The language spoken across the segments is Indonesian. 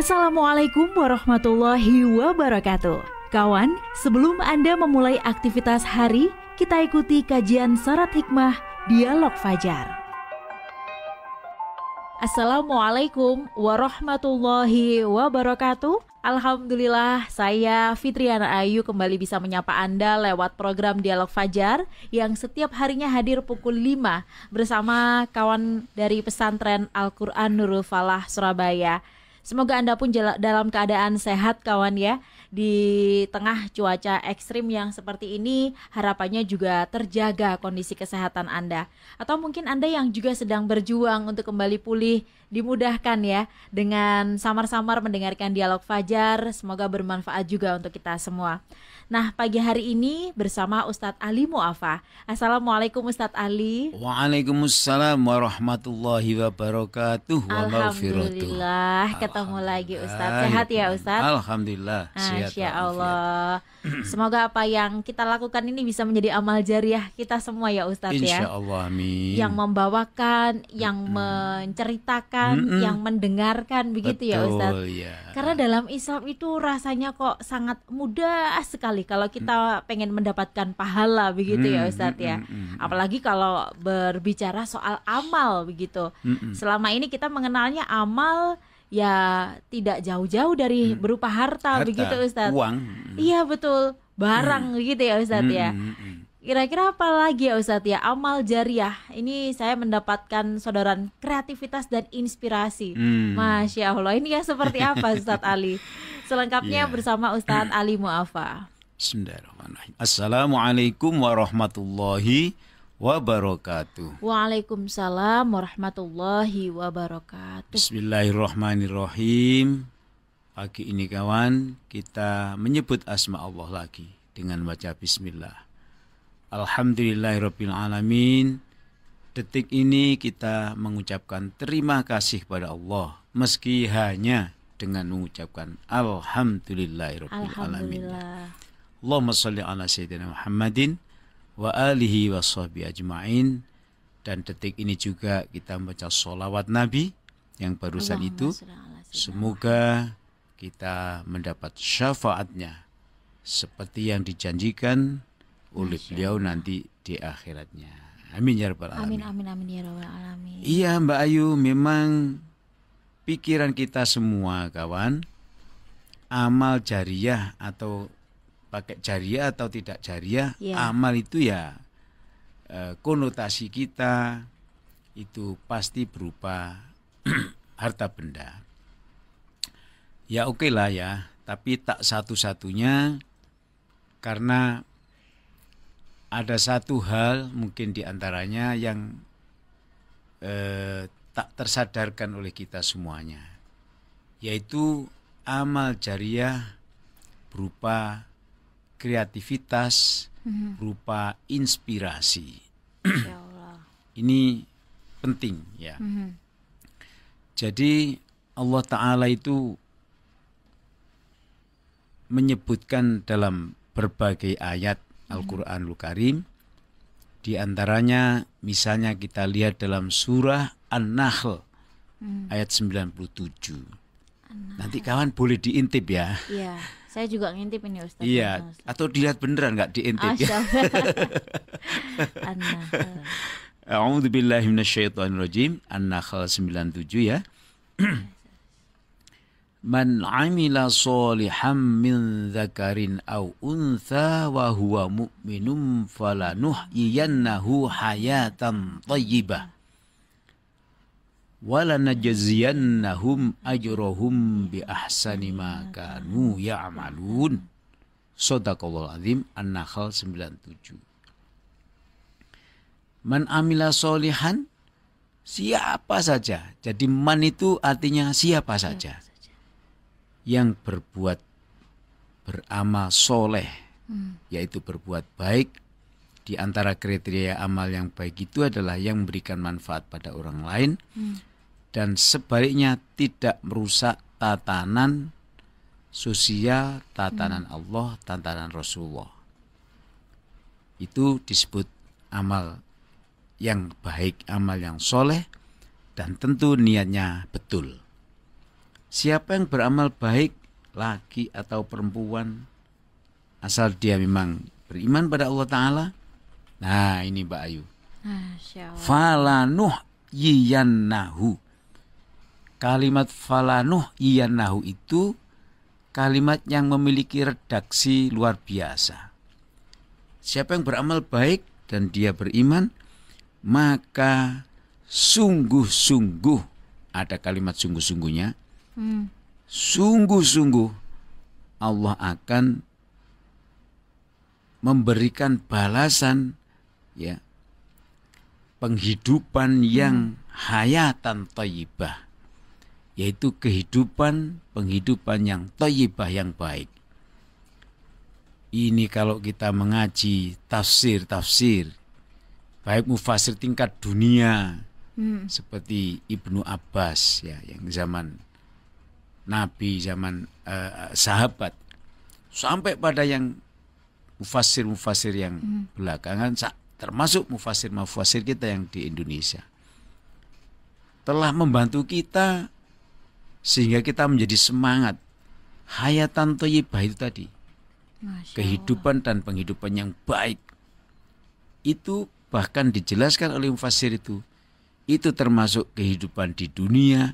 Assalamualaikum warahmatullahi wabarakatuh. Kawan, sebelum Anda memulai aktivitas hari, kita ikuti kajian syarat hikmah Dialog Fajar. Assalamualaikum warahmatullahi wabarakatuh. Alhamdulillah, saya Fitriana Ayu kembali bisa menyapa Anda lewat program Dialog Fajar yang setiap harinya hadir pukul 5 bersama kawan dari pesantren Al-Quran Nurul Falah Surabaya. Semoga Anda pun dalam keadaan sehat kawan ya di tengah cuaca ekstrim yang seperti ini harapannya juga terjaga kondisi kesehatan Anda. Atau mungkin Anda yang juga sedang berjuang untuk kembali pulih dimudahkan ya dengan samar-samar mendengarkan dialog Fajar. Semoga bermanfaat juga untuk kita semua. Nah, pagi hari ini bersama Ustadz Ali Muafa. Assalamualaikum Ustadz Ali. Waalaikumsalam warahmatullahi wabarakatuh. Alhamdulillah, ketemu lagi Ustadz. Sehat ya Ustadz? Alhamdulillah, ah, Iya, Masya Allah. Semoga apa yang kita lakukan ini bisa menjadi amal jariah kita semua ya Ustadz ya. Insya ya. Allah, amin. Yang membawakan, yang mm menceritakan, mm -mm. yang mendengarkan begitu ya, Betul, ya Ustadz. Ya. Karena dalam Islam itu rasanya kok sangat mudah sekali kalau kita mm. pengen mendapatkan pahala begitu mm ya Ustadz ya. Mm Apalagi kalau berbicara soal amal begitu. Mm -mm. Selama ini kita mengenalnya amal ya tidak jauh-jauh dari hmm. berupa harta, harta begitu Ustadz. Uang. Iya betul, barang hmm. gitu ya Ustadz hmm. ya. Hmm, hmm, hmm. Kira-kira apa lagi ya Ustadz ya amal jariah ini saya mendapatkan sodoran kreativitas dan inspirasi. Hmm. Masya Allah ini ya seperti apa Ustadz Ali? Selengkapnya yeah. bersama Ustadz Ali Muafa. Bismillahirrahmanirrahim. Assalamualaikum warahmatullahi wabarakatuh. Waalaikumsalam warahmatullahi wabarakatuh. Bismillahirrahmanirrahim. Pagi ini kawan, kita menyebut asma Allah lagi dengan baca bismillah. Alhamdulillahirrahmanirrahim. Detik ini kita mengucapkan terima kasih kepada Allah meski hanya dengan mengucapkan alhamdulillahirabbil alamin. Allahumma shalli ala sayyidina Muhammadin wa alihi wa ajma'in dan detik ini juga kita membaca sholawat Nabi yang barusan Allahumma itu semoga kita mendapat syafaatnya seperti yang dijanjikan oleh beliau nanti di akhiratnya. Amin ya rabbal alamin. Amin amin amin ya rabbal alamin. Iya Mbak Ayu, memang pikiran kita semua kawan amal jariah atau pakai jariah atau tidak jariah yeah. amal itu ya e, konotasi kita itu pasti berupa harta benda ya oke okay lah ya tapi tak satu-satunya karena ada satu hal mungkin diantaranya yang e, tak tersadarkan oleh kita semuanya yaitu amal jariah berupa kreativitas mhm. berupa inspirasi. Ya Allah. Ini penting ya. Hmm. Jadi Allah Ta'ala itu menyebutkan dalam berbagai ayat hmm. Al-Quranul Karim. Di antaranya misalnya kita lihat dalam surah An-Nahl hmm. ayat 97. Nanti kawan boleh diintip ya. Yeah saya juga ngintip ini Ustaz. Iya, Ustaz. atau dilihat beneran nggak diintip ya. minasyaitonir rajim. An-Nahl 97 ya. Man amila soliham min zakarin au untha wa huwa mu'minun falanuhyiyannahu hayatan thayyibah walanajziyannahum ajrohum bi ahsani ma kanu ya'malun. Sadaqallahul azim An-Nahl 97. Man amila solihan siapa saja. Jadi man itu artinya siapa saja. Yang berbuat beramal soleh. Hmm. Yaitu berbuat baik. Di antara kriteria amal yang baik itu adalah yang memberikan manfaat pada orang lain. Hmm dan sebaliknya tidak merusak tatanan sosial, tatanan hmm. Allah, tatanan Rasulullah. Itu disebut amal yang baik, amal yang soleh, dan tentu niatnya betul. Siapa yang beramal baik, laki atau perempuan, asal dia memang beriman pada Allah Ta'ala, nah ini Mbak Ayu. Ah, Falanuh yiyannahu Kalimat falanuh iyanahu itu kalimat yang memiliki redaksi luar biasa. Siapa yang beramal baik dan dia beriman, maka sungguh-sungguh ada kalimat sungguh-sungguhnya. sungguh hmm. Sungguh-sungguh Allah akan memberikan balasan ya penghidupan yang hmm. hayatan thayyibah yaitu kehidupan penghidupan yang toyibah yang baik. Ini kalau kita mengaji tafsir-tafsir baik mufasir tingkat dunia hmm. seperti Ibnu Abbas ya yang zaman Nabi zaman uh, sahabat sampai pada yang mufasir-mufasir yang hmm. belakangan termasuk mufasir-mufasir kita yang di Indonesia telah membantu kita sehingga kita menjadi semangat hayatan toyibah itu tadi kehidupan dan penghidupan yang baik itu bahkan dijelaskan oleh mufasir itu itu termasuk kehidupan di dunia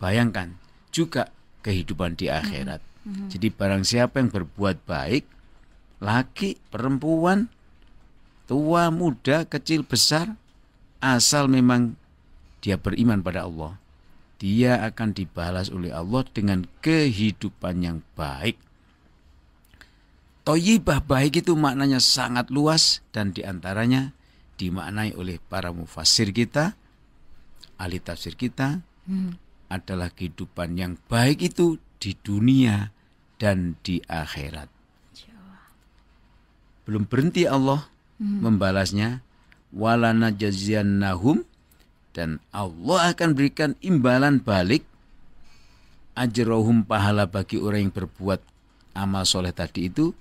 bayangkan juga kehidupan di akhirat mm -hmm. jadi barang siapa yang berbuat baik laki perempuan tua muda kecil besar asal memang dia beriman pada Allah dia akan dibalas oleh Allah dengan kehidupan yang baik. Toyibah baik itu maknanya sangat luas dan diantaranya dimaknai oleh para mufasir kita, ahli tafsir kita, hmm. adalah kehidupan yang baik itu di dunia dan di akhirat. Belum berhenti Allah hmm. membalasnya, walana Nahum dan Allah akan berikan imbalan balik ajrohum pahala bagi orang yang berbuat amal soleh tadi itu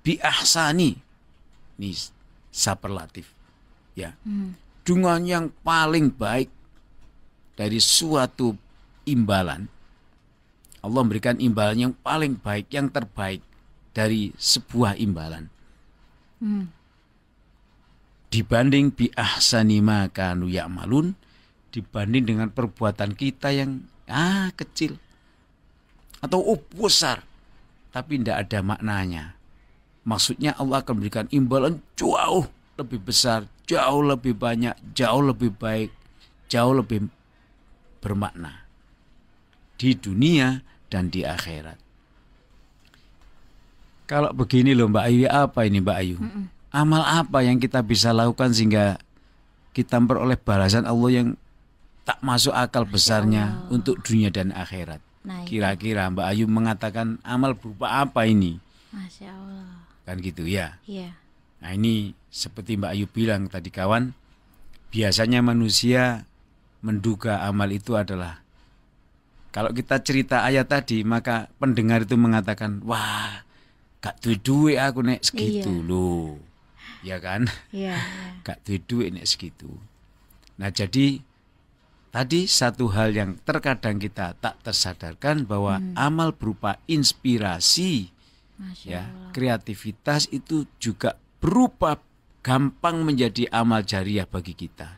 bi ahsani ini superlatif ya hmm. dengan yang paling baik dari suatu imbalan Allah memberikan imbalan yang paling baik yang terbaik dari sebuah imbalan hmm. dibanding bi ahsani ma kanu ya'malun dibanding dengan perbuatan kita yang ah kecil atau oh, besar tapi tidak ada maknanya. Maksudnya Allah akan memberikan imbalan jauh lebih besar, jauh lebih banyak, jauh lebih baik, jauh lebih bermakna di dunia dan di akhirat. Kalau begini loh Mbak Ayu, apa ini Mbak Ayu? Amal apa yang kita bisa lakukan sehingga kita memperoleh balasan Allah yang tak masuk akal besarnya untuk dunia dan akhirat. Nah, Kira-kira Mbak Ayu mengatakan amal berupa apa ini? Masya Allah. Kan gitu ya. Iya. Nah ini seperti Mbak Ayu bilang tadi kawan, biasanya manusia menduga amal itu adalah kalau kita cerita ayat tadi maka pendengar itu mengatakan wah gak tujuh duit aku nek segitu iya. loh ya kan iya, iya. gak tuh duit nek segitu nah jadi Tadi satu hal yang terkadang kita tak tersadarkan bahwa hmm. amal berupa inspirasi ya, kreativitas itu juga berupa gampang menjadi amal jariah bagi kita.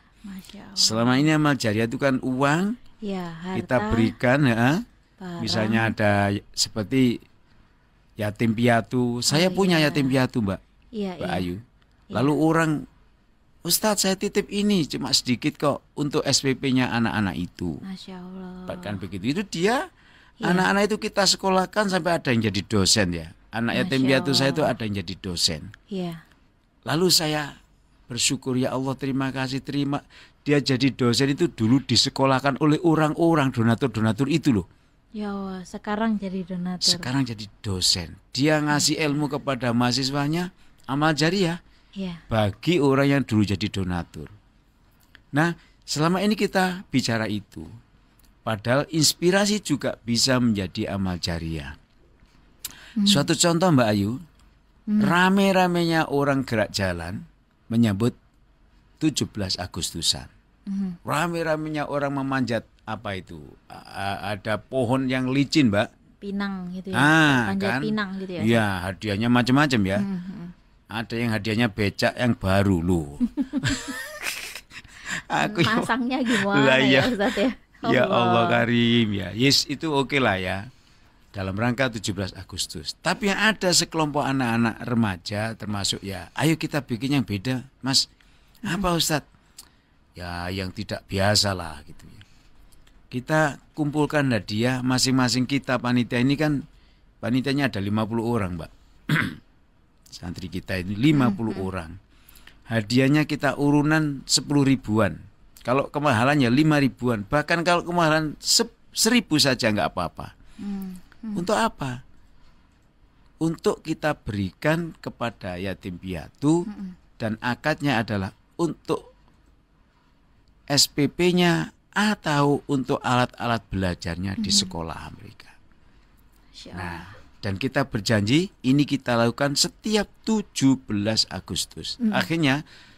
Selama ini amal jariah itu kan uang ya, harta, kita berikan ya. Misalnya ada seperti yatim piatu. Saya oh, punya iya. yatim piatu, Mbak. ya, Mbak iya. Ayu. Iya. Lalu iya. orang Ustadz saya titip ini cuma sedikit kok untuk SPP-nya anak-anak itu. Masya Allah. Bahkan begitu itu dia iya. anak-anak ya. itu kita sekolahkan sampai ada yang jadi dosen ya. Anak Masya yatim piatu saya itu ada yang jadi dosen. Iya. Lalu saya bersyukur ya Allah terima kasih terima dia jadi dosen itu dulu disekolahkan oleh orang-orang donatur-donatur itu loh. Ya Allah, sekarang jadi donatur. Sekarang jadi dosen. Dia iya. ngasih ilmu kepada mahasiswanya amal jariah yeah. bagi orang yang dulu jadi donatur. Nah, selama ini kita bicara itu, padahal inspirasi juga bisa menjadi amal jariah. Hmm. Suatu contoh Mbak Ayu, hmm. rame-ramenya orang gerak jalan menyambut 17 Agustusan. Hmm. Rame-ramenya orang memanjat apa itu? A ada pohon yang licin, Mbak pinang gitu ya. Ah, kan? pinang gitu ya. Iya, hadiahnya macam-macam ya. Hmm. hmm ada yang hadiahnya becak yang baru lo aku masangnya gimana lah, ya, ya Ustaz ya, ya Allah. ya Allah Karim ya yes itu oke okay lah ya dalam rangka 17 Agustus. Tapi yang ada sekelompok anak-anak remaja termasuk ya, ayo kita bikin yang beda, Mas. Apa Ustadz? Ya yang tidak biasa lah gitu ya. Kita kumpulkan hadiah masing-masing kita panitia ini kan panitianya ada 50 orang, Mbak. Santri kita ini 50 hmm. orang. Hadiahnya kita urunan 10 ribuan. Kalau kemahalannya ya 5 ribuan. Bahkan kalau kemahalan 1000 seribu saja nggak apa-apa. Hmm. Hmm. Untuk apa? Untuk kita berikan kepada yatim piatu hmm. dan akadnya adalah untuk SPP-nya atau untuk alat-alat belajarnya hmm. di sekolah Amerika. Nah, dan kita berjanji ini kita lakukan setiap 17 Agustus. Mm -hmm. Akhirnya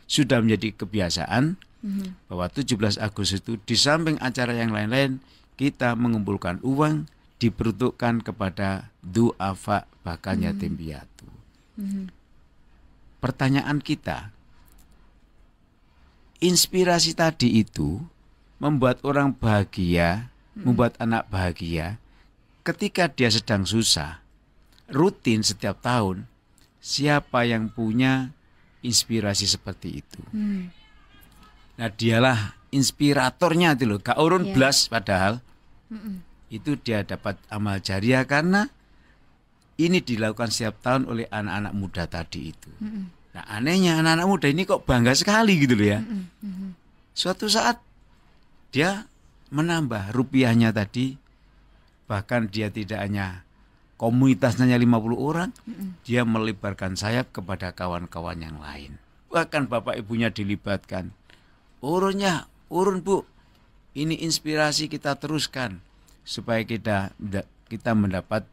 sudah menjadi kebiasaan mm -hmm. bahwa 17 Agustus itu di samping acara yang lain-lain kita mengumpulkan uang diperuntukkan kepada duafa bahkan mm -hmm. yatim piatu. Mm -hmm. Pertanyaan kita inspirasi tadi itu membuat orang bahagia, mm -hmm. membuat anak bahagia ketika dia sedang susah rutin setiap tahun siapa yang punya inspirasi seperti itu. Hmm. Nah, dialah inspiratornya itu loh. Kak Urun yeah. Blas padahal mm -mm. itu dia dapat amal jariah karena ini dilakukan setiap tahun oleh anak-anak muda tadi itu. Mm -mm. Nah, anehnya anak-anak muda ini kok bangga sekali gitu loh ya. Suatu saat dia menambah rupiahnya tadi bahkan dia tidak hanya komunitasnya 50 orang, mm-hmm. dia melebarkan sayap kepada kawan-kawan yang lain. Bahkan bapak ibunya dilibatkan. Urunnya, urun Bu. Ini inspirasi kita teruskan supaya kita kita mendapat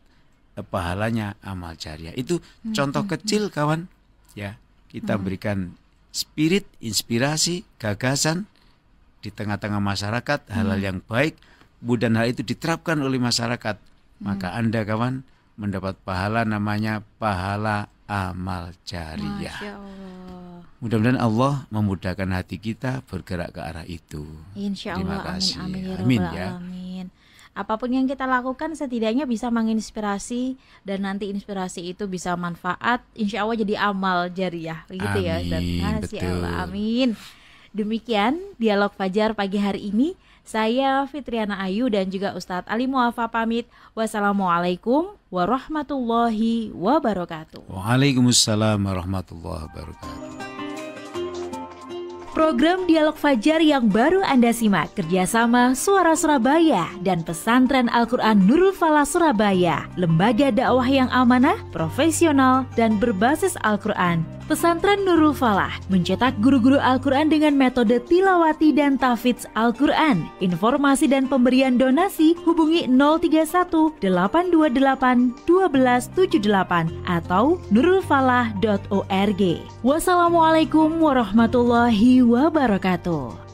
eh, pahalanya amal jariah. Itu mm-hmm. contoh kecil kawan ya. Kita mm-hmm. berikan spirit, inspirasi, gagasan di tengah-tengah masyarakat, hal-hal yang baik, mudah hal itu diterapkan oleh masyarakat. Maka Anda kawan mendapat pahala namanya pahala amal jariah. Mudah-mudahan Allah memudahkan hati kita bergerak ke arah itu. Insya Allah. Terima kasih. Amin, amin, amin ya. Amin. Ya. Apapun yang kita lakukan setidaknya bisa menginspirasi dan nanti inspirasi itu bisa manfaat. Insya Allah jadi amal jariah, gitu amin, ya. Dan betul. Allah. Amin. Demikian dialog Fajar pagi hari ini. Saya Fitriana Ayu dan juga Ustadz Ali Muafa pamit. Wassalamualaikum warahmatullahi wabarakatuh. Waalaikumsalam warahmatullahi wabarakatuh. Program Dialog Fajar yang baru Anda simak kerjasama Suara Surabaya dan Pesantren Al-Quran Nurul Falah Surabaya, lembaga dakwah yang amanah, profesional, dan berbasis Al-Quran. Pesantren Nurul Falah mencetak guru-guru Al-Quran dengan metode tilawati dan tafidz Al-Quran. Informasi dan pemberian donasi hubungi 031 828 1278 atau nurulfalah.org. Wassalamualaikum warahmatullahi wabarakatuh.